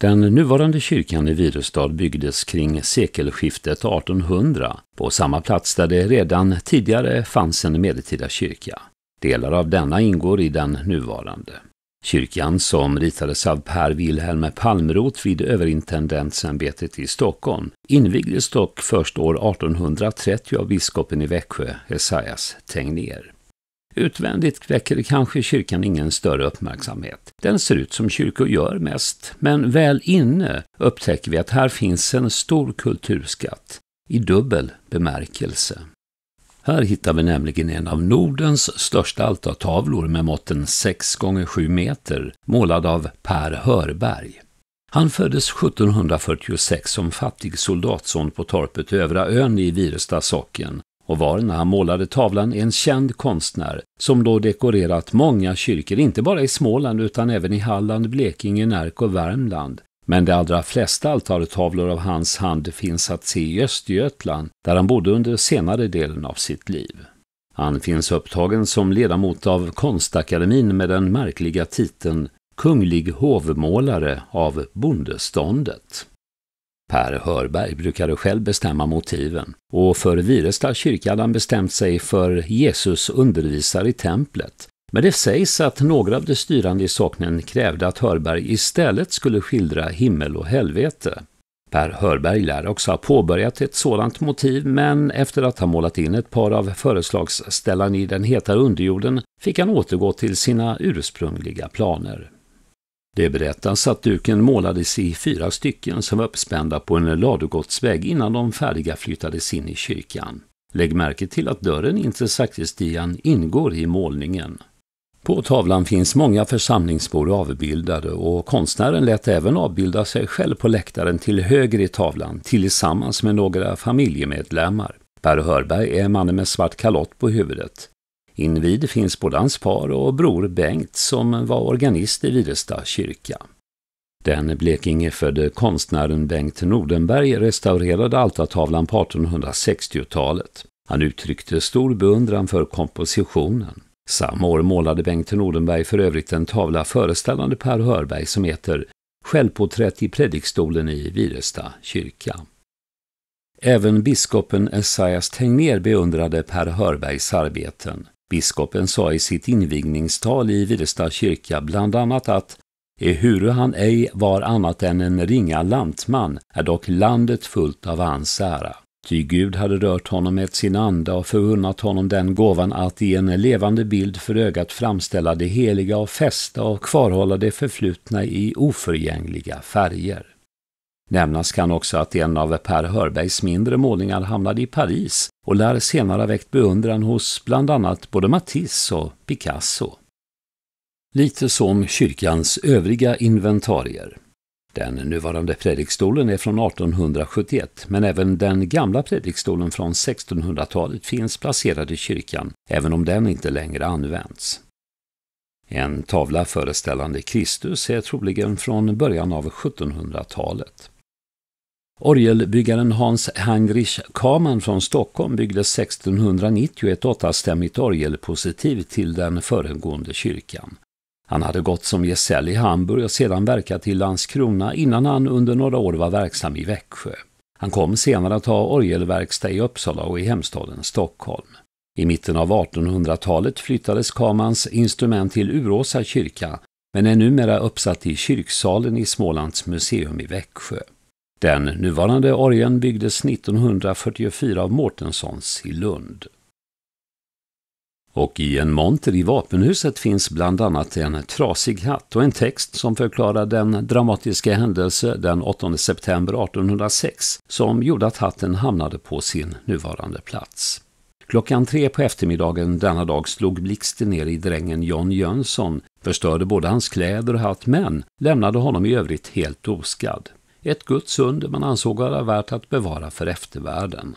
Den nuvarande kyrkan i Virestad byggdes kring sekelskiftet 1800 på samma plats där det redan tidigare fanns en medeltida kyrka. Delar av denna ingår i den nuvarande. Kyrkan som ritades av Per Wilhelm Palmroth vid överintendensämbetet i Stockholm invigdes dock först år 1830 av biskopen i Växjö, Esaias Tegnér. Utvändigt väcker kanske kyrkan ingen större uppmärksamhet. Den ser ut som kyrkor gör mest, men väl inne upptäcker vi att här finns en stor kulturskatt i dubbel bemärkelse. Här hittar vi nämligen en av Nordens största altartavlor med måtten 6 x 7 meter, målad av Per Hörberg. Han föddes 1746 som fattig soldatson på torpet Övra ön i Viresta socken och var när han målade tavlan en känd konstnär som då dekorerat många kyrkor, inte bara i Småland utan även i Halland, Blekinge, Närke och Värmland. Men de allra flesta altartavlor av hans hand finns att se i Östergötland, där han bodde under senare delen av sitt liv. Han finns upptagen som ledamot av Konstakademin med den märkliga titeln Kunglig hovmålare av bondeståndet. Per Hörberg brukade själv bestämma motiven och för Viresta kyrka hade han bestämt sig för Jesus undervisar i templet. Men det sägs att några av de styrande i socknen krävde att Hörberg istället skulle skildra himmel och helvete. Per Hörberg lär också ha påbörjat ett sådant motiv, men efter att ha målat in ett par av föreslagsställarna i den heta underjorden fick han återgå till sina ursprungliga planer. Det berättas att duken målades i fyra stycken som var uppspända på en ladugårdsvägg innan de färdiga flyttades in i kyrkan. Lägg märke till att dörren in till sakristian ingår i målningen. På tavlan finns många församlingsbor avbildade och konstnären lät även avbilda sig själv på läktaren till höger i tavlan tillsammans med några familjemedlemmar. Per Hörberg är mannen med svart kalott på huvudet. Invid finns både hans far och bror Bengt som var organist i Videsta kyrka. Den Blekingefödde konstnären Bengt Nordenberg restaurerade altartavlan på 1860-talet. Han uttryckte stor beundran för kompositionen. Samma år målade Bengt Nordenberg för övrigt en tavla föreställande Per Hörberg som heter Självporträtt i predikstolen i Viresta kyrka. Även biskopen Esaias Tegnér beundrade Per Hörbergs arbeten. Biskopen sa i sitt invigningstal i Viresta kyrka bland annat att Ehuru han ej var annat än en ringa lantman är dock landet fullt av hans ära. Ty Gud hade rört honom med sin anda och förunnat honom den gåvan att i en levande bild för ögat framställa det heliga och fästa och kvarhålla det förflutna i oförgängliga färger. Nämnas kan också att en av Per Hörbergs mindre målningar hamnade i Paris och lär senare ha väckt beundran hos bland annat både Matisse och Picasso. Lite som kyrkans övriga inventarier. Den nuvarande predikstolen är från 1871, men även den gamla predikstolen från 1600-talet finns placerad i kyrkan, även om den inte längre används. En tavla föreställande Kristus är troligen från början av 1700-talet. Orgelbyggaren Hans Heinrich Kaman från Stockholm byggde 1690 ett åttastämmigt orgelpositiv till den föregående kyrkan. Han hade gått som gesäll i Hamburg och sedan verkat i Landskrona innan han under några år var verksam i Växjö. Han kom senare att ha orgelverkstad i Uppsala och i hemstaden Stockholm. I mitten av 1800-talet flyttades Kamans instrument till Uråsa kyrka men är numera uppsatt i kyrksalen i Smålands museum i Växjö. Den nuvarande orgeln byggdes 1944 av Mårtenssons i Lund. Och i en monter i vapenhuset finns bland annat en trasig hatt och en text som förklarar den dramatiska händelse den 8 september 1806 som gjorde att hatten hamnade på sin nuvarande plats. Klockan tre på eftermiddagen denna dag slog blixten ner i drängen John Jönsson, förstörde både hans kläder och hatt men lämnade honom i övrigt helt oskadd. Ett Guds under man ansåg vara värt att bevara för eftervärlden.